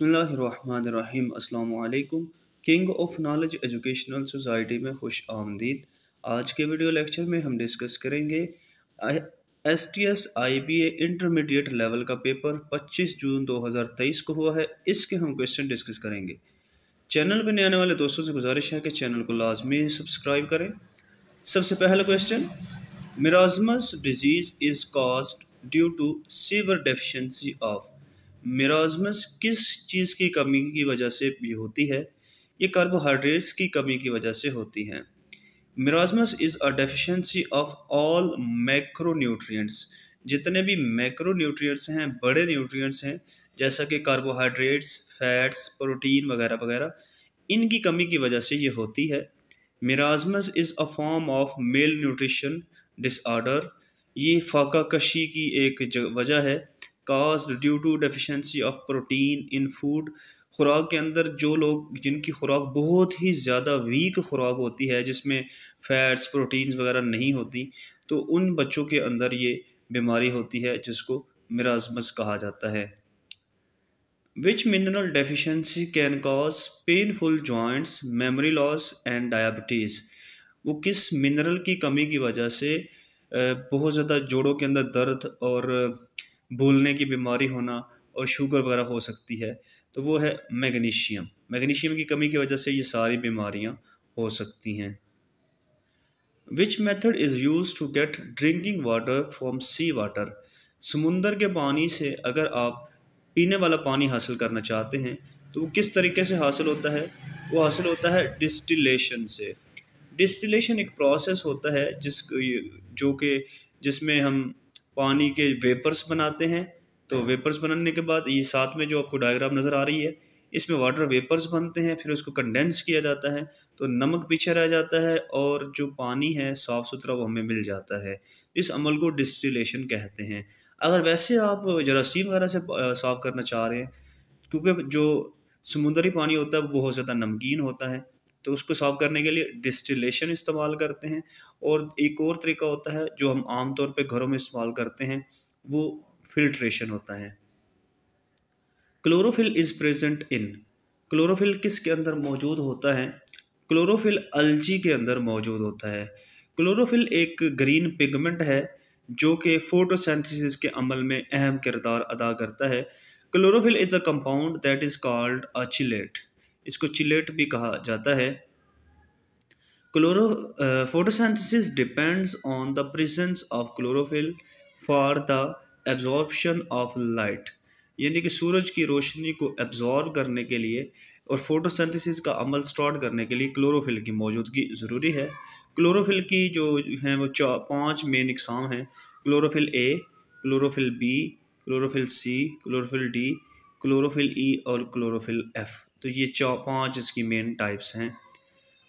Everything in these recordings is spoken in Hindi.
अस्सलाम वालेकुम king of knowledge educational society में खुश आमदीद आज के वीडियो लेक्चर में हम डिस्कस करेंगे S T S I B A intermediate level का पेपर 25 जून 2023 को हुआ है इसके हम क्वेश्चन डिस्कस करेंगे चैनल पर आने वाले दोस्तों से गुजारिश है कि चैनल को लाजमी सब्सक्राइब करें सबसे पहला question marasmus disease is cause due to severe deficiency of marasmus किस चीज़ की कमी की वजह से भी होती है ये कार्बोहाइड्रेट्स की कमी की वजह से होती है marasmus is a deficiency of all macronutrients जितने भी मैक्रोन्यूट्रिएंट्स हैं बड़े न्यूट्रिएंट्स हैं जैसा कि कार्बोहाइड्रेट्स फैट्स प्रोटीन वगैरह वगैरह इनकी कमी की वजह से ये होती है marasmus is a form of malnutrition disorder ये फाका कशी की एक वजह है cause due to deficiency of protein in food खुराक के अंदर जो लोग जिनकी खुराक बहुत ही ज़्यादा वीक खुराक होती है जिसमें फैट्स प्रोटीन्स वगैरह नहीं होती तो उन बच्चों के अंदर ये बीमारी होती है जिसको मिराजमस कहा जाता है which mineral deficiency can cause painful joints memory loss and diabetes वो किस मिनरल की कमी की वजह से बहुत ज़्यादा जोड़ों के अंदर दर्द और भूलने की बीमारी होना और शुगर वगैरह हो सकती है तो वो है मैग्नीशियम मैग्नीशियम की कमी की वजह से ये सारी बीमारियाँ हो सकती हैं which method is used to get drinking water from sea water समुंदर के पानी से अगर आप पीने वाला पानी हासिल करना चाहते हैं तो वो किस तरीके से हासिल होता है वो हासिल होता है डिस्टिलेशन से डिस्टिलेशन एक प्रोसेस होता है जिस जो कि जिसमें हम पानी के वेपर्स बनाते हैं तो वेपर्स बनाने के बाद ये साथ में जो आपको डायग्राम नज़र आ रही है इसमें वाटर वेपर्स बनते हैं फिर उसको कंडेंस किया जाता है तो नमक पीछे रह जाता है और जो पानी है साफ़ सुथरा वो हमें मिल जाता है इस अमल को डिस्टिलेशन कहते हैं अगर वैसे आप जरासीम वगैरह से साफ़ करना चाह रहे हैं क्योंकि जो समुंदरी पानी होता है वो बहुत ज़्यादा नमकीन होता है तो उसको सॉल्व करने के लिए डिस्टिलेशन इस्तेमाल करते हैं और एक और तरीका होता है जो हम आमतौर पर घरों में इस्तेमाल करते हैं वो फिल्ट्रेशन होता है chlorophyll is present in chlorophyll किस के अंदर मौजूद होता है क्लोरोफिल अलजी के अंदर मौजूद होता है क्लोरोफिल एक ग्रीन पिगमेंट है जो कि फोटोसेंथिस के अमल में अहम किरदार अदा करता है chlorophyll is a compound that is called a chelate इसको चिलेट भी कहा जाता है chloro photosynthesis depends on the presence of chlorophyll for the absorption of light यानी कि सूरज की रोशनी को एब्जॉर्ब करने के लिए और फोटोसेंथिस का अमल स्टार्ट करने के लिए क्लोरोफिल की मौजूदगी ज़रूरी है क्लोरोफिल की जो हैं वो पांच मेन इकसाम हैं chlorophyll A chlorophyll B chlorophyll C chlorophyll D chlorophyll E और क्लोरोफिल एफ़ तो ये चौ पाँच इसकी मेन टाइप्स हैं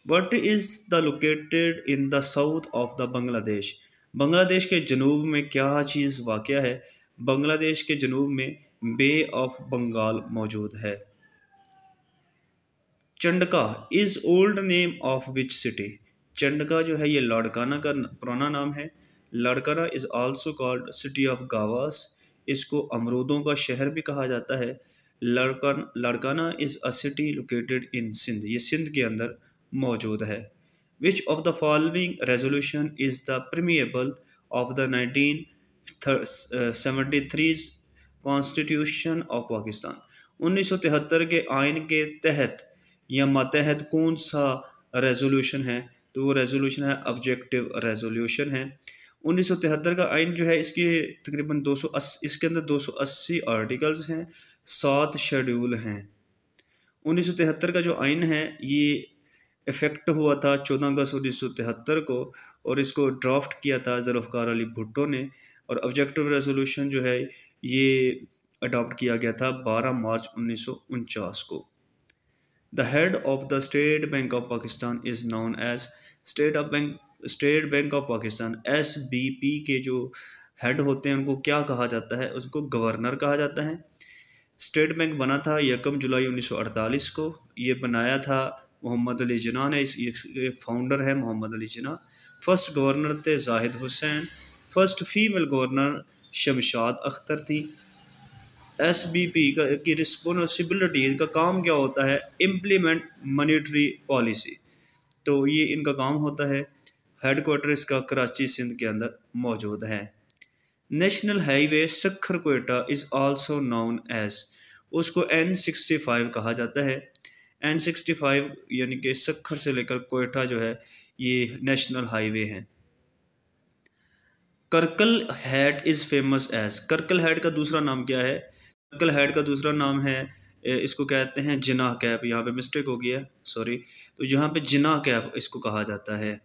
what is the located in the south of the Bangladesh Bangladesh के जनूब में क्या चीज़ वाक़ है बांग्लादेश के जनूब में बे ऑफ बंगाल मौजूद है Chandka is old name of which city Chandka जो है ये लाड़काना का पुराना नाम है Larkana is also called city of guavas इसको अमरूदों का शहर भी कहा जाता है लड़कन Larkana is a city located in Sindh ये सिंध के अंदर मौजूद है which of the following resolution is the preamble of the nineteen seventy three's constitution of Pakistan उन्नीस सौ तिहत्तर के आइन के तहत या मातहत कौन सा रेजोल्यूशन है तो वो रेजोल्यूशन है ऑब्जेक्टिव रेजोल्यूशन है उन्नीस सौ तिहत्तर का आइन जो है इसके तकरीबन दो सौ अस्सी इसके अंदर दो सौ अस्सी आर्टिकल्स हैं सात शेड्यूल हैं उन्नीस सौ तिहत्तर का जो आइन है ये इफ़ेक्ट हुआ था चौदह अगस्त उन्नीस सौ तिहत्तर को और इसको ड्राफ्ट किया था ज़ुल्फ़ार अली भुट्टो ने और ऑब्जेक्टिव रेजोल्यूशन जो है ये अडॉप्ट किया गया था बारह मार्च उन्नीस को The head of the State Bank of Pakistan is known as state of bank state bank of Pakistan S B P के जो हेड होते हैं उनको क्या कहा जाता है उसको गवर्नर कहा जाता है स्टेट बैंक बना था यकम जुलाई 1948 को ये बनाया था मोहम्मद अली जना ने इस फाउंडर है मोहम्मद अली जना फर्स्ट गवर्नर थे Zahid Hussain first female governor Shamshad Akhtar थी एस बी पी का की रिस्पॉन्सिबिलिटी इनका काम क्या होता है इम्प्लीमेंट मनीटरी पॉलिसी तो ये इनका काम होता है हेड क्वार्टर इसका कराची सिंध के अंदर मौजूद है national highway Sukkur Quetta is also known as उसको एन सिक्सटी फाइव कहा जाता है एन सिक्सटी फाइव यानी कि सखर से लेकर कोयटा जो है ये नेशनल हाईवे है Karkal head is famous as Karkal head का दूसरा नाम क्या है सर्कल हेड का दूसरा नाम है इसको कहते हैं जिना कैप यहाँ पे मिस्टेक हो गया सॉरी तो यहाँ पे जिना कैप इसको कहा जाता है